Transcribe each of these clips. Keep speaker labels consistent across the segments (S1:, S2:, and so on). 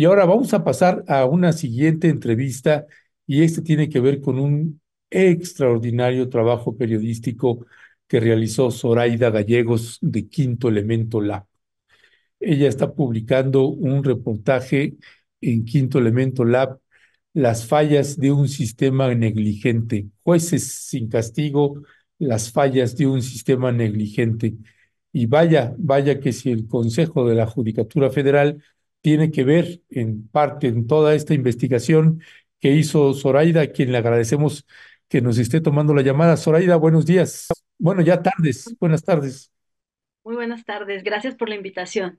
S1: Y ahora vamos a pasar a una siguiente entrevista y este tiene que ver con un extraordinario trabajo periodístico que realizó Zoraida Gallegos de Quinto Elemento Lab. Ella está publicando un reportaje en Quinto Elemento Lab, Las fallas de un sistema negligente, jueces sin castigo, las fallas de un sistema negligente. Y vaya, vaya que si el Consejo de la Judicatura Federal tiene que ver en parte en toda esta investigación que hizo Zoraida, a quien le agradecemos que nos esté tomando la llamada. Zoraida, buenos días. Bueno, ya tardes. Buenas tardes.
S2: Muy buenas tardes. Gracias por la invitación.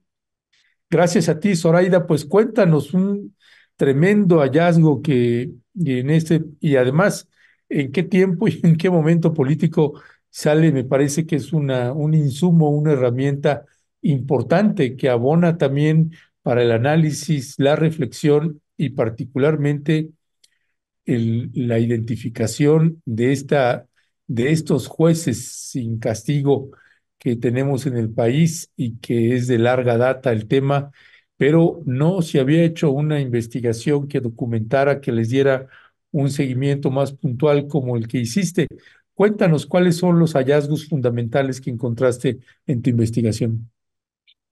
S1: Gracias a ti, Zoraida. Pues cuéntanos un tremendo hallazgo que en este y además en qué tiempo y en qué momento político sale, me parece que es una, un insumo, una herramienta importante que abona también para el análisis, la reflexión y particularmente la identificación de, esta, de estos jueces sin castigo que tenemos en el país y que es de larga data el tema, pero no se había hecho una investigación que documentara, que les diera un seguimiento más puntual como el que hiciste. Cuéntanos cuáles son los hallazgos fundamentales que encontraste en tu investigación.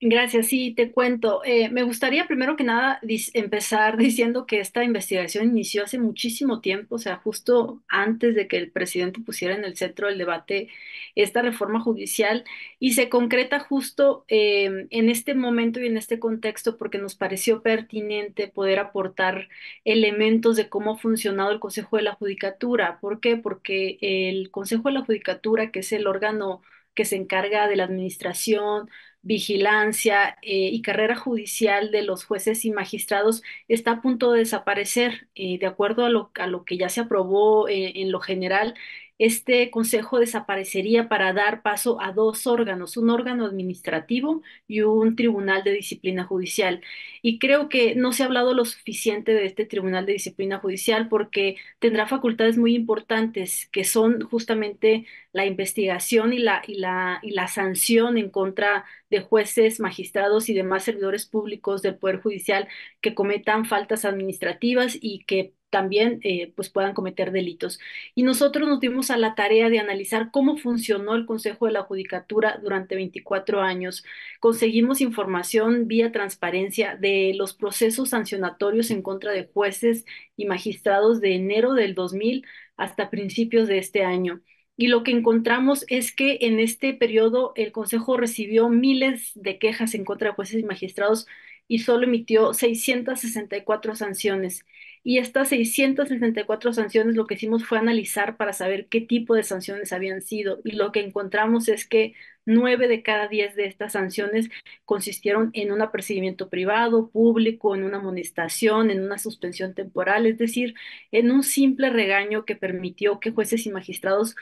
S2: Gracias, sí, te cuento. Eh, me gustaría primero que nada empezar diciendo que esta investigación inició hace muchísimo tiempo, o sea, justo antes de que el presidente pusiera en el centro del debate esta reforma judicial y se concreta justo eh, en este momento y en este contexto porque nos pareció pertinente poder aportar elementos de cómo ha funcionado el Consejo de la Judicatura. ¿Por qué? Porque el Consejo de la Judicatura, que es el órgano que se encarga de la administración, vigilancia eh, y carrera judicial de los jueces y magistrados está a punto de desaparecer, eh, de acuerdo a lo, a lo, que ya se aprobó eh, en lo general este consejo desaparecería para dar paso a dos órganos, un órgano administrativo y un tribunal de disciplina judicial. Y creo que no se ha hablado lo suficiente de este tribunal de disciplina judicial porque tendrá facultades muy importantes que son justamente la investigación y la, sanción en contra de jueces, magistrados y demás servidores públicos del Poder Judicial que cometan faltas administrativas y que también eh, pues puedan cometer delitos. Y nosotros nos dimos a la tarea de analizar cómo funcionó el Consejo de la Judicatura durante 24 años. Conseguimos información vía transparencia de los procesos sancionatorios en contra de jueces y magistrados de enero del 2000 hasta principios de este año. Y lo que encontramos es que en este periodo el Consejo recibió miles de quejas en contra de jueces y magistrados y solo emitió 664 sanciones. Y estas 664 sanciones lo que hicimos fue analizar para saber qué tipo de sanciones habían sido y lo que encontramos es que 9 de cada 10 de estas sanciones consistieron en un apercibimiento privado, público, en una amonestación, en una suspensión temporal, es decir, en un simple regaño que permitió que jueces y magistrados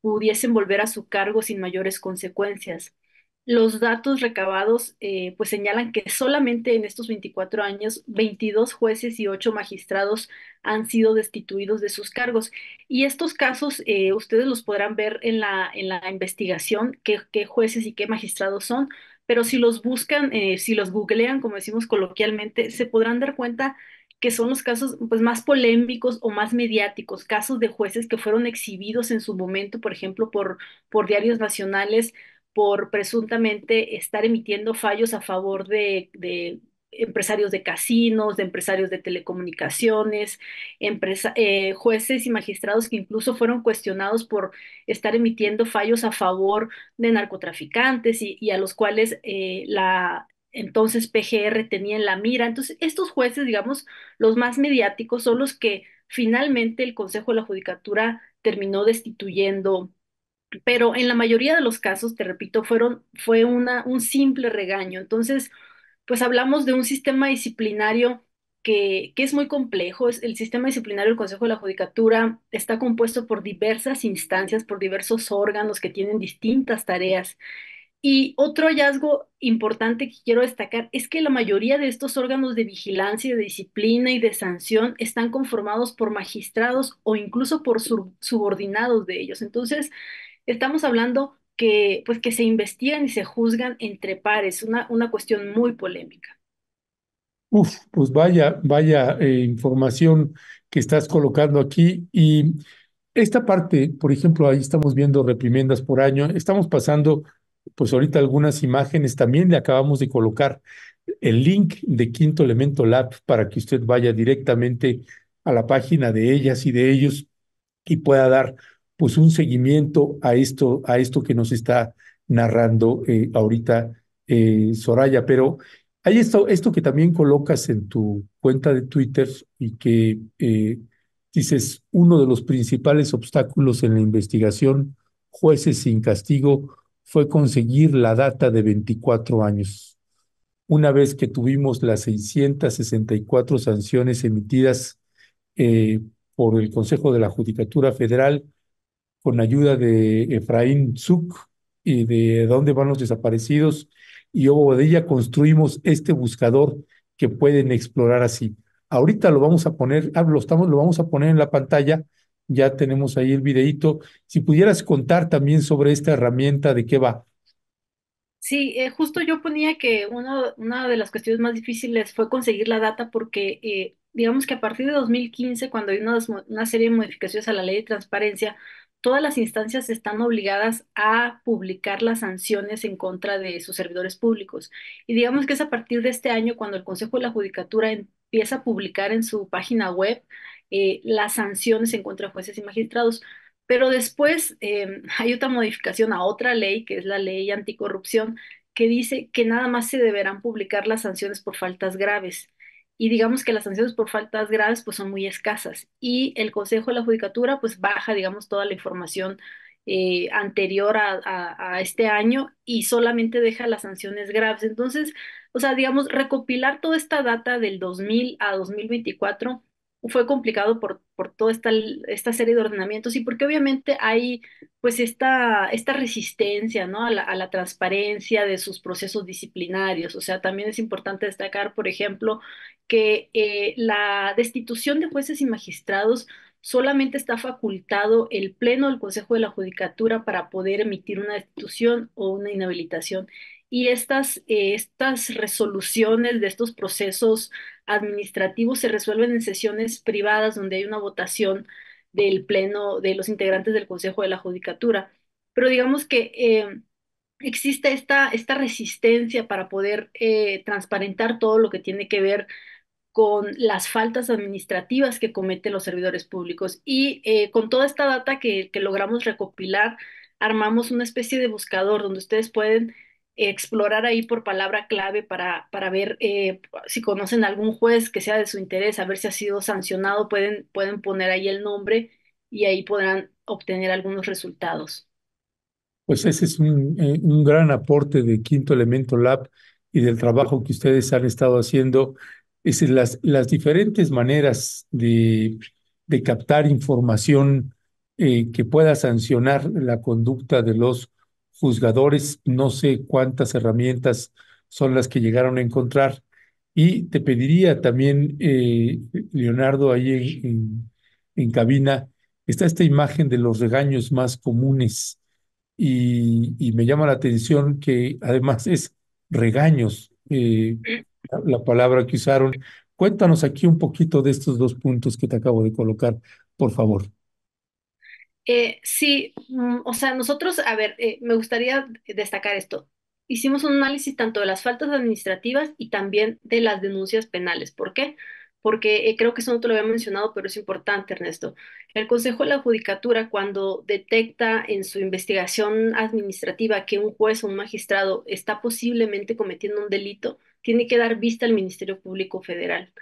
S2: pudiesen volver a su cargo sin mayores consecuencias los datos recabados eh, pues señalan que solamente en estos 24 años 22 jueces y 8 magistrados han sido destituidos de sus cargos. Y estos casos eh, ustedes los podrán ver en la, investigación, qué, jueces y qué magistrados son, pero si los buscan, eh, si los googlean, como decimos coloquialmente, se podrán dar cuenta que son los casos pues, más polémicos o más mediáticos, casos de jueces que fueron exhibidos en su momento, por ejemplo, por, por diarios nacionales por presuntamente estar emitiendo fallos a favor de, empresarios de casinos, de empresarios de telecomunicaciones, eh, jueces y magistrados que incluso fueron cuestionados por estar emitiendo fallos a favor de narcotraficantes y, a los cuales eh, la entonces PGR tenía en la mira. Entonces, estos jueces, digamos, los más mediáticos son los que finalmente el Consejo de la Judicatura terminó destituyendo pero en la mayoría de los casos, te repito, fueron, fue una, un simple regaño. Entonces, pues hablamos de un sistema disciplinario que, que es muy complejo. el sistema disciplinario del Consejo de la Judicatura está compuesto por diversas instancias, por diversos órganos que tienen distintas tareas. Y otro hallazgo importante que quiero destacar es que la mayoría de estos órganos de vigilancia, de disciplina y de sanción están conformados por magistrados o incluso por subordinados de ellos. Entonces, estamos hablando que, pues, que se investigan y se juzgan entre pares, una, una cuestión muy polémica.
S1: Uf, pues vaya, vaya eh, información que estás colocando aquí. Y esta parte, por ejemplo, ahí estamos viendo reprimendas por año, estamos pasando, pues ahorita algunas imágenes, también le acabamos de colocar el link de Quinto Elemento Lab para que usted vaya directamente a la página de ellas y de ellos y pueda dar pues un seguimiento a esto, a esto que nos está narrando eh, ahorita eh, Soraya. Pero hay esto, esto que también colocas en tu cuenta de Twitter y que eh, dices, uno de los principales obstáculos en la investigación, jueces sin castigo, fue conseguir la data de 24 años. Una vez que tuvimos las 664 sanciones emitidas por el Consejo de la Judicatura Federal, con ayuda de Efraín Zuc y de Dónde van los desaparecidos y ella construimos este buscador que pueden explorar así. Ahorita lo vamos a poner, ah, lo, estamos, lo vamos a poner en la pantalla, ya tenemos ahí el videito. Si pudieras contar también sobre esta herramienta, ¿de qué va?
S2: Sí, eh, justo yo ponía que uno, una de las cuestiones más difíciles fue conseguir la data porque eh, digamos que a partir de 2015, cuando hay una, una serie de modificaciones a la ley de transparencia, todas las instancias están obligadas a publicar las sanciones en contra de sus servidores públicos. Y digamos que es a partir de este año cuando el Consejo de la Judicatura empieza a publicar en su página web eh, las sanciones en contra de jueces y magistrados. Pero después em, hay otra modificación a otra ley, que es la ley anticorrupción, que dice que nada más se deberán publicar las sanciones por faltas graves y digamos que las sanciones por faltas graves pues son muy escasas y el Consejo de la Judicatura pues baja digamos toda la información eh, anterior a, este año y solamente deja las sanciones graves. Entonces, o sea, digamos, recopilar toda esta data del 2000 a 2024 fue complicado por, toda esta, esta, serie de ordenamientos y porque obviamente hay pues esta, esta resistencia ¿no? a, la, transparencia de sus procesos disciplinarios. O sea, también es importante destacar, por ejemplo, que eh, la destitución de jueces y magistrados solamente está facultado el Pleno del Consejo de la Judicatura para poder emitir una destitución o una inhabilitación y estas, eh, estas resoluciones de estos procesos administrativos se resuelven en sesiones privadas donde hay una votación del pleno de los integrantes del Consejo de la Judicatura. Pero digamos que eh, existe esta, esta resistencia para poder eh, transparentar todo lo que tiene que ver con las faltas administrativas que cometen los servidores públicos. Y con toda esta data que logramos recopilar, armamos una especie de buscador donde ustedes pueden explorar ahí por palabra clave para, para ver eh, si conocen algún juez que sea de su interés, a ver si ha sido sancionado, pueden, pueden poner ahí el nombre y ahí podrán obtener algunos resultados.
S1: Pues ese es un, eh, gran aporte de Quinto Elemento Lab y del trabajo que ustedes han estado haciendo. Es las, las diferentes maneras de, de captar información eh, que pueda sancionar la conducta de los juzgadores, no sé cuántas herramientas son las que llegaron a encontrar. Y te pediría también, eh, Leonardo, ahí en, cabina, está esta imagen de los regaños más comunes y, me llama la atención que además es regaños eh, la palabra que usaron. Cuéntanos aquí un poquito de estos dos puntos que te acabo de colocar, por favor.
S2: Eh, sí, mm, o sea, nosotros, a ver, eh, me gustaría destacar esto. Hicimos un análisis tanto de las faltas administrativas y también de las denuncias penales. ¿Por qué? Porque eh, creo que eso no te lo había mencionado, pero es importante, Ernesto. El Consejo de la Judicatura, cuando detecta en su investigación administrativa que un juez o un magistrado está posiblemente cometiendo un delito, tiene que dar vista al Ministerio Público Federal.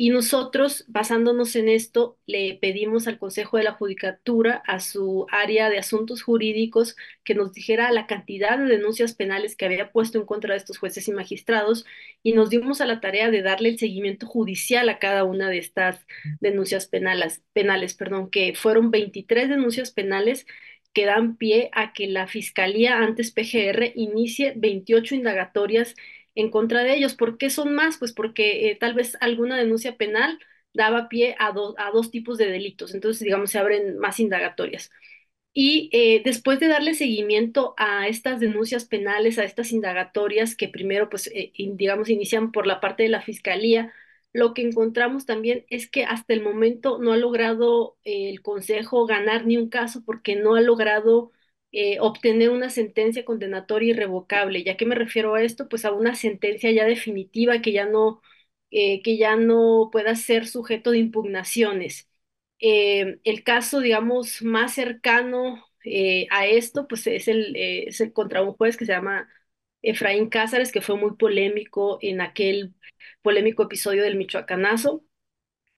S2: Y nosotros, basándonos en esto, le pedimos al Consejo de la Judicatura, a su área de asuntos jurídicos, que nos dijera la cantidad de denuncias penales que había puesto en contra de estos jueces y magistrados y nos dimos a la tarea de darle el seguimiento judicial a cada una de estas denuncias penales, penales perdón, que fueron 23 denuncias penales que dan pie a que la Fiscalía, antes PGR, inicie 28 indagatorias en contra de ellos. ¿Por qué son más? Pues porque eh, tal vez alguna denuncia penal daba pie a, a dos tipos de delitos. Entonces, digamos, se abren más indagatorias. Y eh, después de darle seguimiento a estas denuncias penales, a estas indagatorias que primero, pues, eh, digamos, inician por la parte de la Fiscalía, lo que encontramos también es que hasta el momento no ha logrado el Consejo ganar ni un caso porque no ha logrado eh, obtener una sentencia condenatoria irrevocable. ¿Ya que me refiero a esto? Pues a una sentencia ya definitiva que ya no, eh, que ya no pueda ser sujeto de impugnaciones. Eh, el caso, digamos, más cercano a esto, pues es el, el contra un juez que se llama Efraín Cázares, que fue muy polémico en aquel polémico episodio del Michoacanazo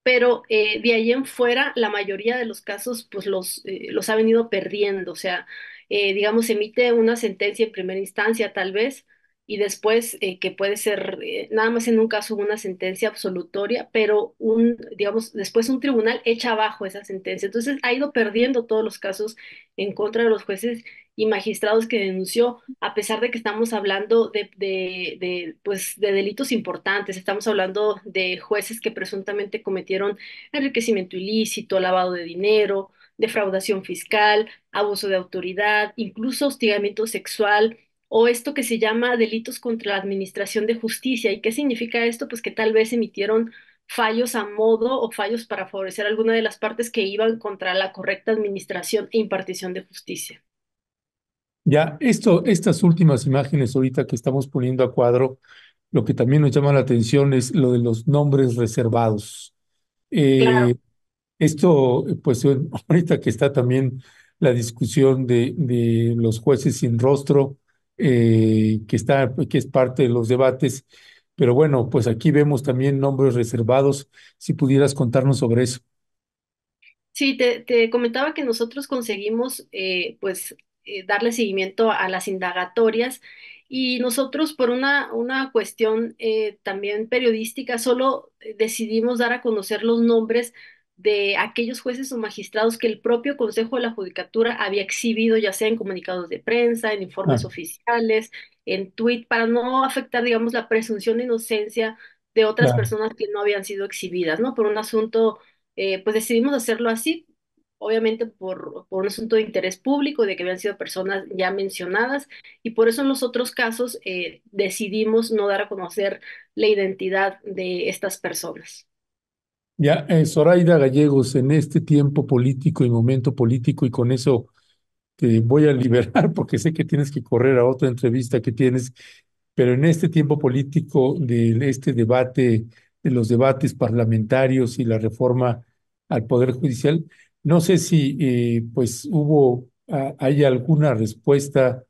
S2: pero de ahí en fuera la mayoría de los casos pues los, los ha venido perdiendo, o sea, eh, digamos, emite una sentencia en primera instancia tal vez, y después eh, que puede ser eh, nada más en un caso una sentencia absolutoria, pero un, digamos, después un tribunal echa abajo esa sentencia. Entonces ha ido perdiendo todos los casos en contra de los jueces y magistrados que denunció, a pesar de que estamos hablando de, pues, de delitos importantes, estamos hablando de jueces que presuntamente cometieron enriquecimiento ilícito, lavado de dinero, defraudación fiscal, abuso de autoridad, incluso hostigamiento sexual o esto que se llama delitos contra la administración de justicia. ¿Y qué significa esto? Pues que tal vez emitieron fallos a modo o fallos para favorecer alguna de las partes que iban contra la correcta administración e impartición de justicia.
S1: Ya, esto, estas últimas imágenes ahorita que estamos poniendo a cuadro, lo que también nos llama la atención es lo de los nombres reservados. Eh, esto, pues ahorita que está también la discusión de, de los jueces sin rostro, eh, que, está, que es parte de los debates, pero bueno, pues aquí vemos también nombres reservados, si pudieras contarnos sobre eso.
S2: Sí, te, comentaba que nosotros conseguimos, eh, pues, eh, darle seguimiento a las indagatorias y nosotros por una, una cuestión también periodística solo decidimos dar a conocer los nombres de aquellos jueces o magistrados que el propio Consejo de la Judicatura había exhibido, ya sea en comunicados de prensa, en informes oficiales, en tuit, para no afectar, digamos, la presunción de inocencia de otras personas que no habían sido exhibidas, ¿no? Por un asunto, eh, pues decidimos hacerlo así, obviamente por, por, un asunto de interés público, de que habían sido personas ya mencionadas, y por eso en los otros casos eh, decidimos no dar a conocer la identidad de estas personas.
S1: Ya, eh, Zoraida Gallegos, en este tiempo político y momento político, y con eso te voy a liberar porque sé que tienes que correr a otra entrevista que tienes, pero en este tiempo político de este debate, de los debates parlamentarios y la reforma al Poder Judicial, no sé si eh, pues hubo, ah, hay alguna respuesta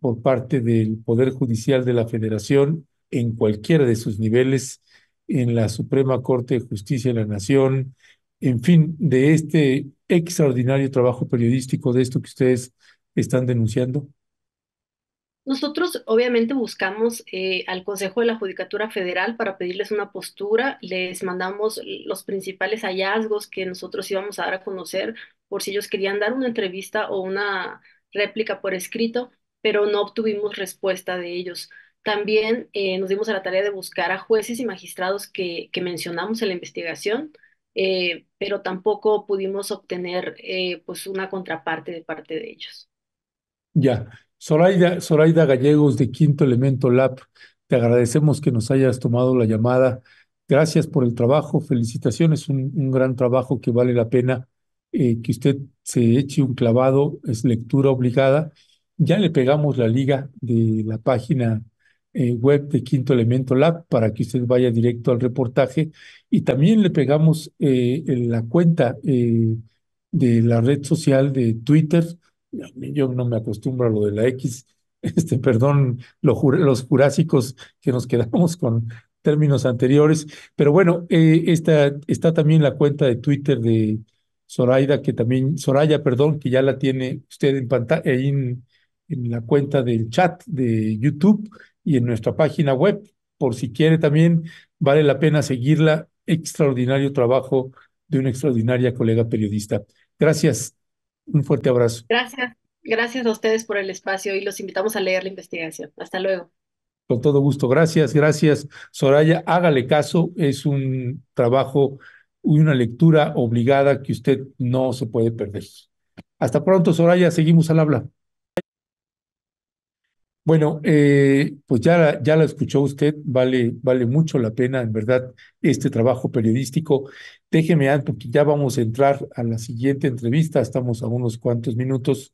S1: por parte del Poder Judicial de la Federación en cualquiera de sus niveles en la Suprema Corte de Justicia de la Nación, en fin, de este extraordinario trabajo periodístico, de esto que ustedes están denunciando?
S2: Nosotros obviamente buscamos eh, al Consejo de la Judicatura Federal para pedirles una postura, les mandamos los principales hallazgos que nosotros íbamos a dar a conocer por si ellos querían dar una entrevista o una réplica por escrito, pero no obtuvimos respuesta de ellos. También eh, nos dimos a la tarea de buscar a jueces y magistrados que, mencionamos en la investigación, eh, pero tampoco pudimos obtener eh, pues una contraparte de parte de ellos.
S1: Ya, Zoraida, Gallegos de Quinto Elemento Lab, te agradecemos que nos hayas tomado la llamada. Gracias por el trabajo, felicitaciones, un, gran trabajo que vale la pena que usted se eche un clavado, es lectura obligada. Ya le pegamos la liga de la página eh, web de Quinto Elemento Lab para que usted vaya directo al reportaje. Y también le pegamos eh, la cuenta eh, de la red social de Twitter. Yo no me acostumbro a lo de la X. Este, perdón, los jurásicos que nos quedamos con términos anteriores. Pero bueno, esta, está también la cuenta de Twitter de Soraya, que también, Soraya, perdón, que ya la tiene usted en pantalla, en la cuenta del chat de YouTube y en nuestra página web. Por si quiere también, vale la pena seguirla. Extraordinario trabajo de una extraordinaria colega periodista. Gracias. Un fuerte abrazo.
S2: Gracias. Gracias a ustedes por el espacio y los invitamos a leer la investigación. Hasta luego.
S1: Con todo gusto. Gracias, gracias. Soraya, hágale caso. Es un trabajo y una lectura obligada que usted no se puede perder. Hasta pronto, Soraya. Seguimos al habla. Bueno, eh, pues ya, ya la escuchó usted, vale, vale mucho la pena, en verdad, este trabajo periodístico. Déjeme, antes, porque ya vamos a entrar a la siguiente entrevista, estamos a unos cuantos minutos.